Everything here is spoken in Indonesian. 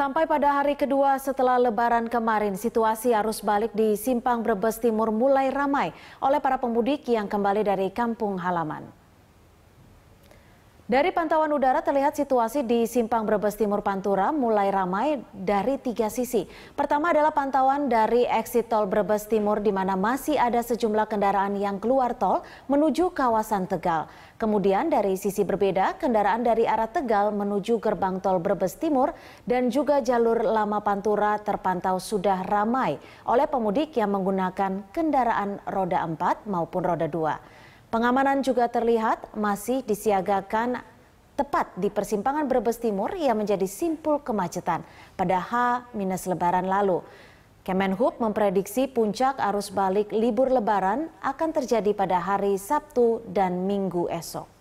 Sampai pada hari kedua setelah lebaran kemarin, situasi arus balik di Simpang Brebes Timur mulai ramai oleh para pemudik yang kembali dari kampung halaman. Dari pantauan udara terlihat situasi di Simpang Brebes Timur Pantura mulai ramai dari tiga sisi. Pertama adalah pantauan dari exit tol Brebes Timur di mana masih ada sejumlah kendaraan yang keluar tol menuju kawasan Tegal. Kemudian dari sisi berbeda, kendaraan dari arah Tegal menuju gerbang tol Brebes Timur dan juga jalur Lama Pantura terpantau sudah ramai oleh pemudik yang menggunakan kendaraan roda 4 maupun roda 2. Pengamanan juga terlihat masih disiagakan tepat di persimpangan Brebes Timur yang menjadi simpul kemacetan pada H- minus lebaran lalu. Kemenhub memprediksi puncak arus balik libur lebaran akan terjadi pada hari Sabtu dan Minggu esok.